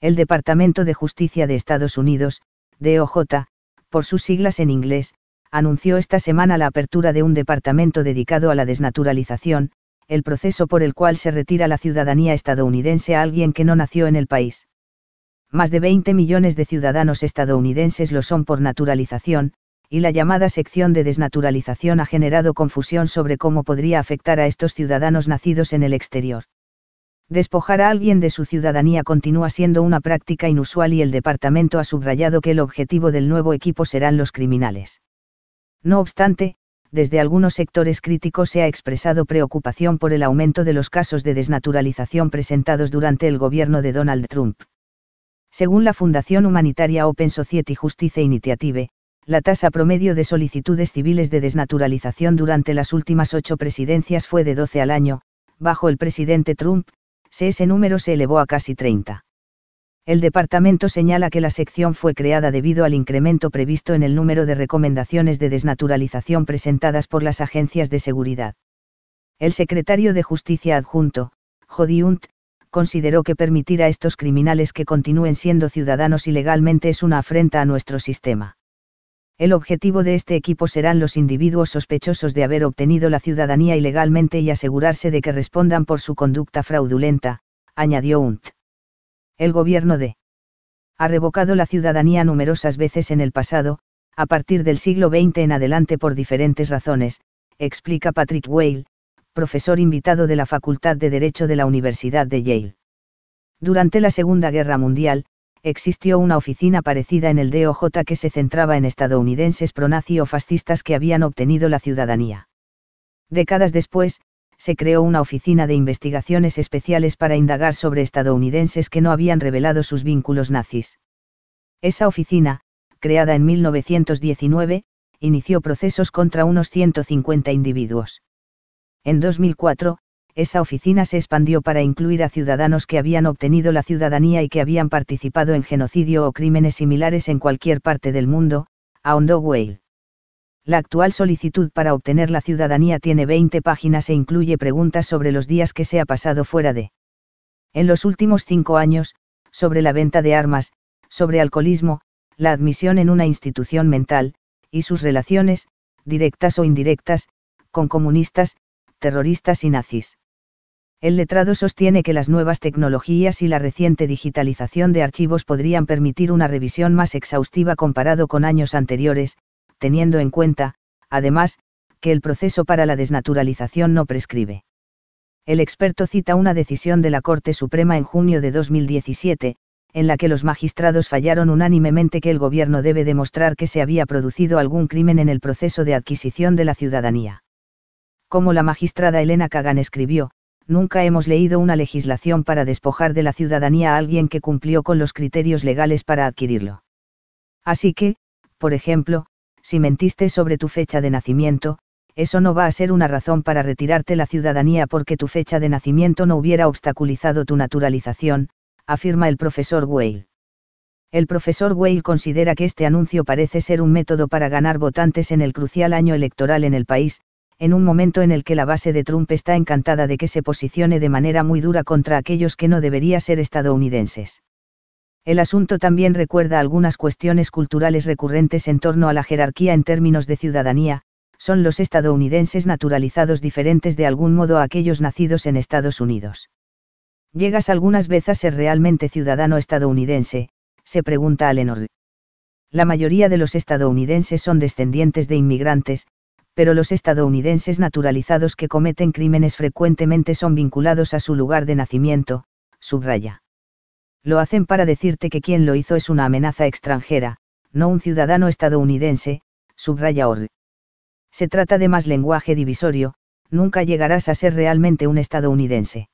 El Departamento de Justicia de Estados Unidos, DOJ, por sus siglas en inglés, anunció esta semana la apertura de un departamento dedicado a la desnaturalización, el proceso por el cual se retira la ciudadanía estadounidense a alguien que no nació en el país. Más de 20 millones de ciudadanos estadounidenses lo son por naturalización, y la llamada sección de desnaturalización ha generado confusión sobre cómo podría afectar a estos ciudadanos nacidos en el exterior. Despojar a alguien de su ciudadanía continúa siendo una práctica inusual y el departamento ha subrayado que el objetivo del nuevo equipo serán los criminales. No obstante, desde algunos sectores críticos se ha expresado preocupación por el aumento de los casos de desnaturalización presentados durante el gobierno de Donald Trump. Según la Fundación Humanitaria Open Society Justice Initiative, la tasa promedio de solicitudes civiles de desnaturalización durante las últimas ocho presidencias fue de 12 al año, bajo el presidente Trump, ese número se elevó a casi 30. El departamento señala que la sección fue creada debido al incremento previsto en el número de recomendaciones de desnaturalización presentadas por las agencias de seguridad. El secretario de Justicia adjunto, Jody Hunt, consideró que permitir a estos criminales que continúen siendo ciudadanos ilegalmente es una afrenta a nuestro sistema. El objetivo de este equipo serán los individuos sospechosos de haber obtenido la ciudadanía ilegalmente y asegurarse de que respondan por su conducta fraudulenta, añadió UNT. El gobierno de ha revocado la ciudadanía numerosas veces en el pasado, a partir del siglo XX en adelante por diferentes razones, explica Patrick Whale, profesor invitado de la Facultad de Derecho de la Universidad de Yale. Durante la Segunda Guerra Mundial, existió una oficina parecida en el DOJ que se centraba en estadounidenses pronazi o fascistas que habían obtenido la ciudadanía. Décadas después, se creó una oficina de investigaciones especiales para indagar sobre estadounidenses que no habían revelado sus vínculos nazis. Esa oficina, creada en 1919, inició procesos contra unos 150 individuos. En 2004, esa oficina se expandió para incluir a ciudadanos que habían obtenido la ciudadanía y que habían participado en genocidio o crímenes similares en cualquier parte del mundo, ahondó Whale. La actual solicitud para obtener la ciudadanía tiene 20 páginas e incluye preguntas sobre los días que se ha pasado fuera de. En los últimos cinco años, sobre la venta de armas, sobre alcoholismo, la admisión en una institución mental, y sus relaciones, directas o indirectas, con comunistas, terroristas y nazis. El letrado sostiene que las nuevas tecnologías y la reciente digitalización de archivos podrían permitir una revisión más exhaustiva comparado con años anteriores, teniendo en cuenta, además, que el proceso para la desnaturalización no prescribe. El experto cita una decisión de la Corte Suprema en junio de 2017, en la que los magistrados fallaron unánimemente que el gobierno debe demostrar que se había producido algún crimen en el proceso de adquisición de la ciudadanía. Como la magistrada Elena Kagan escribió, nunca hemos leído una legislación para despojar de la ciudadanía a alguien que cumplió con los criterios legales para adquirirlo. Así que, por ejemplo, si mentiste sobre tu fecha de nacimiento, eso no va a ser una razón para retirarte la ciudadanía porque tu fecha de nacimiento no hubiera obstaculizado tu naturalización, afirma el profesor Whale. El profesor Whale considera que este anuncio parece ser un método para ganar votantes en el crucial año electoral en el país, en un momento en el que la base de Trump está encantada de que se posicione de manera muy dura contra aquellos que no debería ser estadounidenses. El asunto también recuerda algunas cuestiones culturales recurrentes en torno a la jerarquía en términos de ciudadanía, son los estadounidenses naturalizados diferentes de algún modo a aquellos nacidos en Estados Unidos. ¿Llegas algunas veces a ser realmente ciudadano estadounidense? se pregunta Alenor. La mayoría de los estadounidenses son descendientes de inmigrantes, pero los estadounidenses naturalizados que cometen crímenes frecuentemente son vinculados a su lugar de nacimiento, subraya. Lo hacen para decirte que quien lo hizo es una amenaza extranjera, no un ciudadano estadounidense, subraya Se trata de más lenguaje divisorio, nunca llegarás a ser realmente un estadounidense.